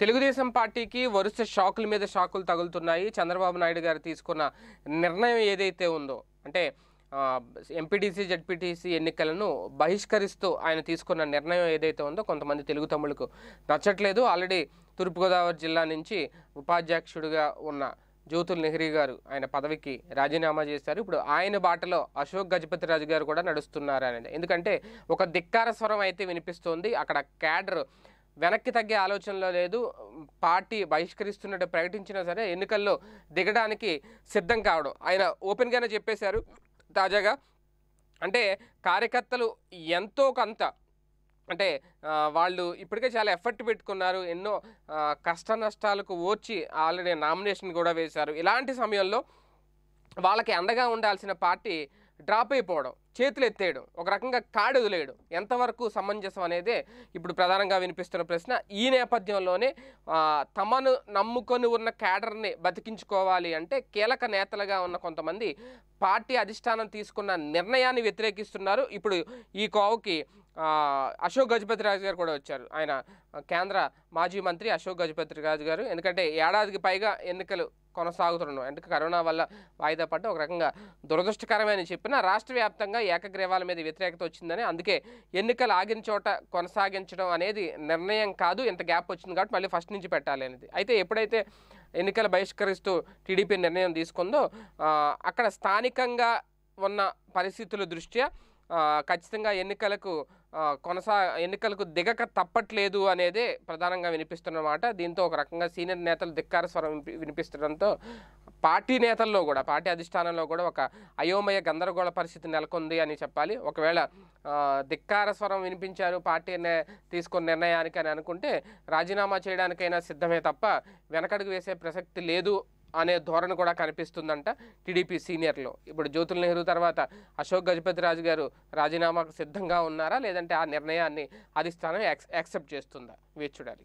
తెలుగుదేశం పార్టీకి వరుస షాకుల మీద షాకులు తగులుతున్నాయి చంద్రబాబు నాయుడు గారు తీసుకున్న నిర్ణయం ఏదైతే ఉందో అంటే ఎంపీటీసీ జడ్పీటీసీ ఎన్నికలను బహిష్కరిస్తూ ఆయన తీసుకున్న నిర్ణయం ఏదైతే ఉందో కొంతమంది తెలుగు తమ్ముళ్లకు నచ్చట్లేదు ఆల్రెడీ తూర్పుగోదావరి జిల్లా నుంచి ఉపాధ్యక్షుడిగా ఉన్న జ్యోతుల్ నెహ్రీ గారు ఆయన పదవికి రాజీనామా చేశారు ఇప్పుడు ఆయన బాటలో అశోక్ గజపతిరాజు గారు కూడా నడుస్తున్నారు అనేది ఎందుకంటే ఒక ధిక్కార స్వరం అయితే వినిపిస్తోంది అక్కడ క్యాడర్ వెనక్కి తగ్గే ఆలోచనలో లేదు పార్టీ బహిష్కరిస్తున్నట్టు ప్రకటించినా సరే ఎన్నికల్లో దిగడానికి సిద్ధం కావడం ఆయన ఓపెన్గానే చెప్పేశారు తాజాగా అంటే కార్యకర్తలు ఎంతో కొంత అంటే వాళ్ళు ఇప్పటికే చాలా ఎఫర్ట్ పెట్టుకున్నారు ఎన్నో కష్ట నష్టాలకు ఓర్చి ఆల్రెడీ నామినేషన్ కూడా వేశారు ఇలాంటి సమయంలో వాళ్ళకి అండగా ఉండాల్సిన పార్టీ డ్రాప్ అయిపోవడం చేతులు ఎత్తేయడం ఒక రకంగా కాడు వదిలేయడం ఎంతవరకు సమంజసం అనేది ఇప్పుడు ప్రధానంగా వినిపిస్తున్న ప్రశ్న ఈ నేపథ్యంలోనే తమను నమ్ముకొని ఉన్న క్యాడర్ని బతికించుకోవాలి అంటే కీలక నేతలుగా ఉన్న కొంతమంది పార్టీ అధిష్టానం తీసుకున్న నిర్ణయాన్ని వ్యతిరేకిస్తున్నారు ఇప్పుడు ఈ కోవకి అశోక్ గజపతి రాజు గారు కూడా వచ్చారు ఆయన కేంద్ర మాజీ మంత్రి అశోక్ గజపతి రాజు గారు ఎందుకంటే ఏడాదికి పైగా ఎన్నికలు కొనసాగుతున్నాం అంటే కరోనా వల్ల వాయిదా పడ్డ ఒక రకంగా దురదృష్టకరమైన చెప్పిన రాష్ట్ర వ్యాప్తంగా ఫలితంగా ఏకగ్రీవాల మీద వ్యతిరేకత వచ్చిందని అందుకే ఎన్నికలు ఆగిన చోట కొనసాగించడం అనేది నిర్ణయం కాదు ఇంత గ్యాప్ వచ్చింది కాబట్టి మళ్ళీ ఫస్ట్ నుంచి పెట్టాలి అనేది అయితే ఎప్పుడైతే ఎన్నికలు బహిష్కరిస్తూ టీడీపీ నిర్ణయం తీసుకుందో అక్కడ స్థానికంగా ఉన్న పరిస్థితుల దృష్ట్యా ఖచ్చితంగా ఎన్నికలకు కొనసా ఎన్నికలకు దిగక తప్పట్లేదు అనేదే ప్రధానంగా వినిపిస్తున్నమాట దీంతో ఒక రకంగా సీనియర్ నేతలు ధిక్కార స్వరం వినిపిస్తడంతో పార్టీ నేతల్లో కూడా పార్టీ అధిష్టానంలో కూడా ఒక అయోమయ గందరగోళ పరిస్థితి నెలకొంది అని చెప్పాలి ఒకవేళ ధిక్కార స్వరం వినిపించారు పార్టీ తీసుకున్న నిర్ణయానికి అని అనుకుంటే రాజీనామా చేయడానికైనా సిద్ధమే తప్ప వెనకడుగు వేసే ప్రసక్తి లేదు అనే ధోరణి కూడా కనిపిస్తుందంట టీడీపీ సీనియర్లో ఇప్పుడు జ్యోతుల నెహ్రూ తర్వాత అశోక్ గజపతిరాజు గారు రాజీనామాకు సిద్ధంగా ఉన్నారా లేదంటే ఆ నిర్ణయాన్ని అధిష్టానం యాక్సెప్ట్ చేస్తుందా వేచి చూడాలి